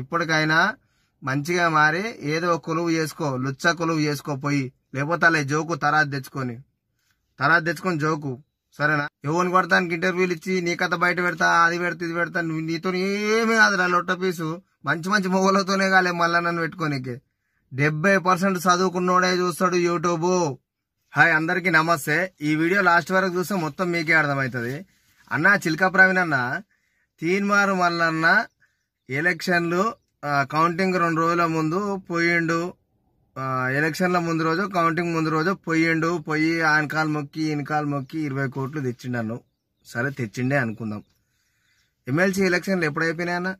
ఇప్పటికైనా మంచిగా మారి ఏదో కొలువు చేసుకో లుచ్చ కొలువు పోయి లేకపోతే అలా జోకు తర్వాత తెచ్చుకొని తర్వాత తెచ్చుకొని జోకు సరేనా ఎవరిని కొడతానికి ఇంటర్వ్యూలు ఇచ్చి నీ కథ బయట పెడతా అది పెడతా ఇది పెడతా నీతో ఏమీ కాదు నా లొట్ట పీసు మంచి మంచి మొగలతోనే కాలే మళ్ళా నన్ను పెట్టుకోనికి డెబ్బై పర్సెంట్ చదువుకున్నోడే చూస్తాడు యూట్యూబ్ హాయ్ అందరికీ నమస్తే ఈ వీడియో లాస్ట్ వరకు చూస్తే మొత్తం మీకే అర్థమవుతుంది అన్నా చిలక ప్రవీణ్ అన్న తీన్మారు మల్లన్న ఎలక్షన్లు కౌంటింగ్ రెండు రోజుల ముందు పోయిండు ఎలక్షన్ల ముందు రోజు కౌంటింగ్ ముందు రోజు పోయిండు పోయి ఆయనకాలు మొక్కి ఇనకాలు మొక్కి ఇరవై కోట్లు అన్ను సరే తెచ్చిండే అనుకుందాం ఎమ్మెల్సీ ఎలక్షన్లు ఎప్పుడైపోయినాయి అన్న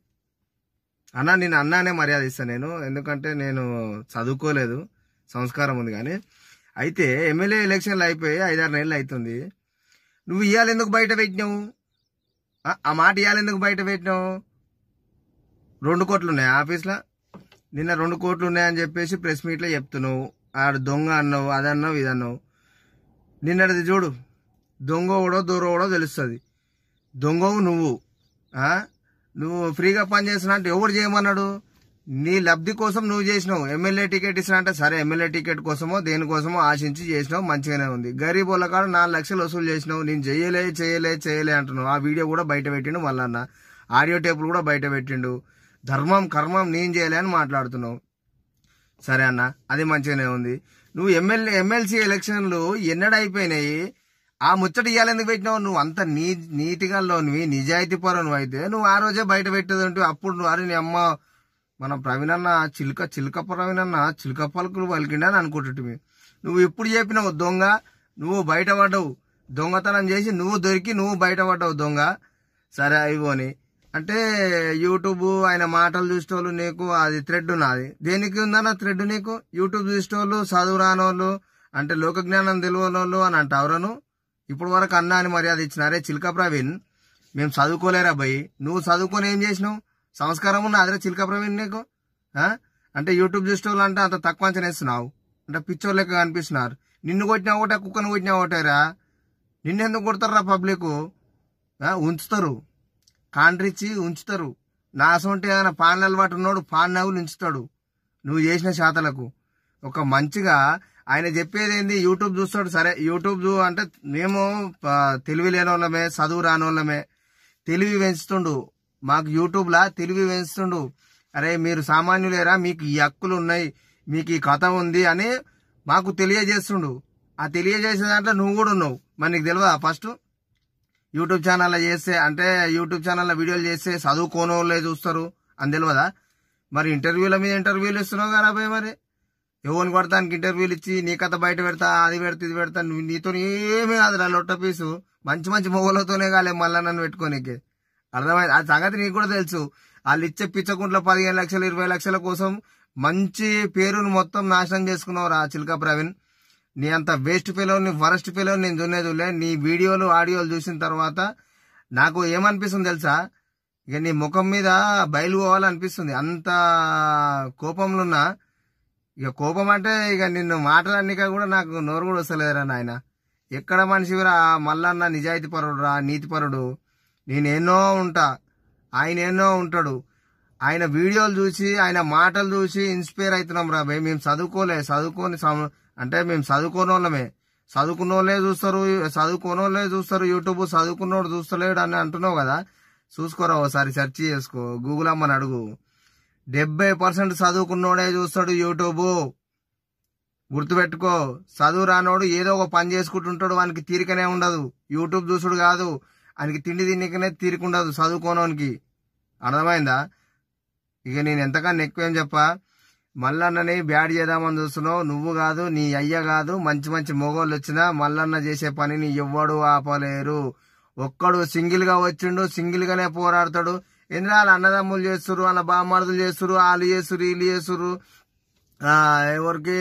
అన్న నేను అన్నానే మర్యాద ఇస్తాను నేను ఎందుకంటే నేను చదువుకోలేదు సంస్కారం ఉంది కానీ అయితే ఎమ్మెల్యే ఎలక్షన్లు అయిపోయి ఐదారు నెలలు అవుతుంది నువ్వు ఇవ్వాలి ఎందుకు బయట పెట్టినావు ఆ మాట ఇవ్వాలి ఎందుకు బయట పెట్టినావు రెండు కోట్లు ఉన్నాయి ఆఫీస్లో నిన్న రెండు కోట్లు ఉన్నాయని చెప్పేసి ప్రెస్ మీట్లో చెప్తున్నావు ఆడు దొంగ అన్నావు ఇది అన్నావు నిన్నటిది చూడు దొంగ కూడా దూరం కూడా తెలుస్తుంది దొంగవు నువ్వు నువ్వు ఫ్రీగా పని చేసిన అంటే ఎవడు చేయమన్నాడు నీ లబ్ధి కోసం నువ్వు చేసినావు ఎమ్మెల్యే టికెట్ ఇచ్చినా అంటే సరే ఎమ్మెల్యే టికెట్ కోసమో దేనికోసమో ఆశించి చేసినావు మంచిగానే ఉంది గరీబ్ వాళ్ళ కాడ నాలుగు లక్షలు వసూలు చేసినావు నేను చేయలే చేయలే చేయలే అంటున్నావు ఆ వీడియో కూడా బయట పెట్టిండు మళ్ళా ఆడియో టేపులు కూడా బయట పెట్టిండు ధర్మం కర్మం నేను చేయలే అని మాట్లాడుతున్నావు సరే అన్న అది మంచిగానే ఉంది నువ్వు ఎమ్మెల్యే ఎమ్మెల్సీ ఎలక్షన్లు ఎన్నడైపోయినాయి ఆ ముచ్చట ఇయ్యాలెందుకు పెట్టినావు నువ్వు అంత నీ నీటిగా నువ్వు నిజాయితీ పరం అయితే నువ్వు ఆ రోజే బయట పెట్టేదంటే అప్పుడు నువ్వు అరే నీ అమ్మ మన ప్రవీణన్న చిలుక చిలుక అన్న చిలుక పలుకులు అని అనుకుంటుంటివి నువ్వు ఎప్పుడు చెప్పినావు దొంగ నువ్వు బయటపడ్డవు దొంగతనం చేసి నువ్వు దొరికి నువ్వు బయటపడ్డావు దొంగ సరే అయిపోని అంటే యూట్యూబ్ ఆయన మాటలు చూసేవాళ్ళు నీకు అది థ్రెడ్ ఉన్నది దేనికి ఉందన్న థ్రెడ్ నీకు యూట్యూబ్ చూసేవాళ్ళు చదువు రానోళ్ళు అంటే లోక జ్ఞానం తెలియనోళ్ళు అని అంట ఎవరను ఇప్పుడు వరకు అన్నా అని మర్యాద ఇచ్చినారే చిల్క ప్రవీణ్ మేము చదువుకోలేరా భయ్ నువ్వు చదువుకొని ఏం చేసినావు సంస్కారం ఉన్న అదే చిల్క ప్రవీణ్ నీకు అంటే యూట్యూబ్ చూసేవాళ్ళు అంటే అంత తక్కువ అంచనేస్తున్నావు అంటే పిచ్చోర్ లెక్క కనిపిస్తున్నారు నిన్ను కొట్టినా ఒకటే కుక్కను కొట్టినా ఒకటేరా నిన్నెందుకు కొడతారా పబ్లిక్ ఉంచుతారు కాండ్రిచ్చి ఉంచుతారు నా అసొంటి ఏమైనా పాన్ అలవాటు ఉన్నాడు పాన్ నవ్వులు ఉంచుతాడు నువ్వు చేసిన శాతలకు ఒక మంచిగా ఆయన చెప్పేది ఏంది యూట్యూబ్ చూస్తాడు సరే యూట్యూబ్ అంటే మేము తెలివి లేని వాళ్ళమే చదువు వాళ్ళమే తెలివి పెంచుతుండు మాకు యూట్యూబ్లా తెలివి పెంచుతుండు అరే మీరు సామాన్యులేరా మీకు ఈ హక్కులు ఉన్నాయి మీకు ఈ కథ ఉంది అని మాకు తెలియజేస్తుండు ఆ తెలియజేసే దాంట్లో నువ్వు కూడా ఉన్నావు మరి నీకు తెలియదా ఫస్ట్ యూట్యూబ్ ఛానల్లో చేస్తే అంటే యూట్యూబ్ ఛానల్లో వీడియోలు చేస్తే చదువుకోని వాళ్ళే చూస్తారు అని తెలియదా మరి ఇంటర్వ్యూల మీద ఇంటర్వ్యూలు ఇస్తున్నావు కదా అబ్బాయి మరి ఎవరిని కొడతానికి ఇంటర్వ్యూలు ఇచ్చి నీ కథ బయట పెడతా అది పెడతా ఇది పెడతా నీతో ఏమీ కాదురా లొట్ట పీసు మంచి మంచి మొగలతోనే కాలే మళ్ళా నన్ను పెట్టుకోనికి అర్థమైంది ఆ సంగతి నీకు కూడా తెలుసు వాళ్ళు ఇచ్చే పిచ్చకుంట్లో పదిహేను లక్షలు ఇరవై లక్షల కోసం మంచి పేరును మొత్తం నాశనం చేసుకున్నావు రా చిల్కా ప్రవీణ్ నీ అంత వేస్ట్ పిల్లలు నీ వరస్ట్ పిల్లలు నేను చూడలేదులే నీ వీడియోలు ఆడియోలు చూసిన తర్వాత నాకు ఏమనిపిస్తుంది తెలుసా ఇక నీ ముఖం మీద బయలు పోవాలనిపిస్తుంది అంత కోపంలో ఉన్నా ఇక కోపం అంటే ఇక నిన్ను మాట్లాడనిక కూడా నాకు నోరు కూడా వస్తలేదురా నాయన ఎక్కడ మనిషిరా మల్లన్న నిజాయితీ పరుడు రా నీతిపరుడు నేనేనో ఉంటా ఆయన ఎన్నో ఉంటాడు ఆయన వీడియోలు చూసి ఆయన మాటలు చూసి ఇన్స్పైర్ అవుతున్నాం రా భయ్ మేము చదువుకోలే చదువుకొని అంటే మేము చదువుకోని వాళ్ళమే చదువుకున్న వాళ్ళే చూస్తారు చదువుకోని వాళ్ళే చూస్తారు యూట్యూబ్ చదువుకున్నోడు చూస్తలేడు అని అంటున్నావు కదా చూసుకోరా ఒకసారి సెర్చ్ చేసుకో గూగుల్ అమ్మని అడుగు డెబ్బై పర్సెంట్ చదువుకున్నోడే చూస్తాడు యూట్యూబ్ గుర్తుపెట్టుకో చదువు రానోడు ఏదో ఒక పని చేసుకుంటుంటాడు వానికి తీరికనే ఉండదు యూట్యూబ్ చూసుడు కాదు ఆయనకి తిండి తిన్నకనే తీరికుండదు చదువుకోనోనికి అర్థమైందా ఇక నేను ఎంతకన్నా ఎక్కువేం చెప్ప మల్లన్నని బ్యాడ్ చేద్దామని చూస్తున్నావు నువ్వు కాదు నీ అయ్య కాదు మంచి మంచి మొగోళ్ళు వచ్చినా మల్లన్న చేసే పనిని ఎవ్వడు ఆపలేరు ఒక్కడు సింగిల్గా వచ్చిండు సింగిల్గానే పోరాడతాడు ఎందుకు వాళ్ళ అన్నదమ్ములు చేస్తురు వాళ్ళ బామ్మర్దులు చేస్తురు వాళ్ళు చేస్తురు వీళ్ళు చేస్తురు ఎవరికి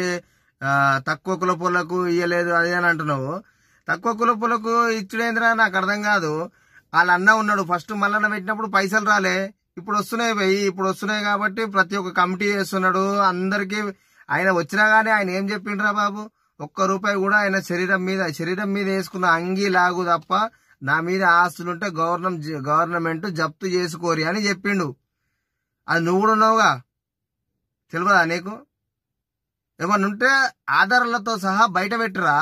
తక్కువ కులపులకు ఇయ్యలేదు అది అని అంటున్నావు తక్కువ కులపులకు ఇచ్చుడేంద్రా నాకు అర్థం కాదు వాళ్ళ అన్న ఉన్నాడు ఫస్ట్ మల్లన్న పెట్టినప్పుడు పైసలు రాలే ఇప్పుడు వస్తున్నాయి పోయి ఇప్పుడు వస్తున్నాయి కాబట్టి ప్రతి ఒక్క కమిటీ చేస్తున్నాడు అందరికీ ఆయన వచ్చినా గానీ ఆయన ఏం చెప్పిండ్రా బాబు ఒక్క రూపాయి కూడా ఆయన శరీరం మీద శరీరం మీద వేసుకున్న అంగీ లాగు తప్ప నా మీద ఆస్తులుంటే గవర్నమెంట్ గవర్నమెంట్ జప్తు చేసుకోరి అని చెప్పిండు అది నువ్వు కూడా ఉన్నావుగా తెలియదా నీకు ఏమన్నా ఉంటే ఆధారాలతో సహా బయట పెట్టరా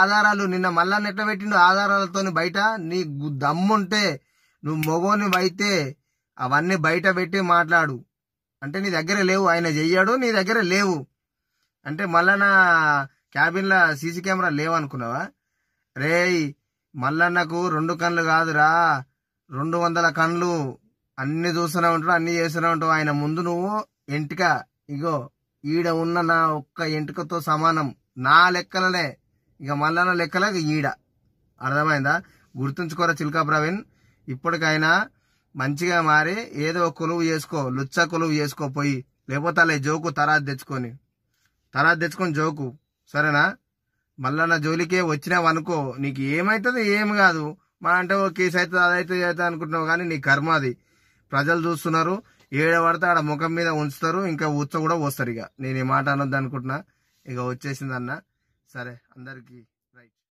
ఆధారాలు నిన్న మళ్ళా ఎట్లా పెట్టిండు ఆధారాలతో బయట నీ దమ్ముంటే నువ్వు మొగోని అయితే అవన్నీ బయట పెట్టి మాట్లాడు అంటే నీ దగ్గర లేవు ఆయన చెయ్యాడు నీ దగ్గర లేవు అంటే మళ్ళా నా క్యాబిన్లో సీసీ కెమెరా లేవనుకున్నావా రే మల్లన్నకు రెండు కన్నులు కాదురా రెండు వందల కళ్ళు అన్ని చూస్తూనే ఉంటావు అన్ని చేస్తూనే ఉంటావు ఆయన ముందు నువ్వు ఎంటిక ఇగో ఈడ ఉన్న నా ఒక్క ఎంటికతో సమానం నా లెక్కలనే ఇక మల్లన్న లెక్కల ఈడ అర్థమైందా గుర్తుంచుకోరా చిల్కా ప్రవీణ్ ఇప్పటికైనా మంచిగా మారి ఏదో కొలువు చేసుకో లుచ్చ కొలువు చేసుకో పోయి లేకపోతే అలా జోకు తర్వాత తెచ్చుకొని తర్వాత తెచ్చుకొని జోకు సరేనా మళ్ళా నా జోలికే వచ్చినావు అనుకో నీకు ఏమైతుంది ఏం కాదు మా అంటే ఓ కేసు అవుతుంది అదైతే అవుతుంది అనుకుంటున్నావు కానీ నీ కర్మ అది ప్రజలు చూస్తున్నారు ఏడ పడితే ఆడ ముఖం మీద ఉంచుతారు ఇంకా ఉచ్చ కూడా పోస్తారు ఇక నేను ఈ మాట అనొద్దు అనుకుంటున్నా ఇక వచ్చేసిందన్న సరే అందరికీ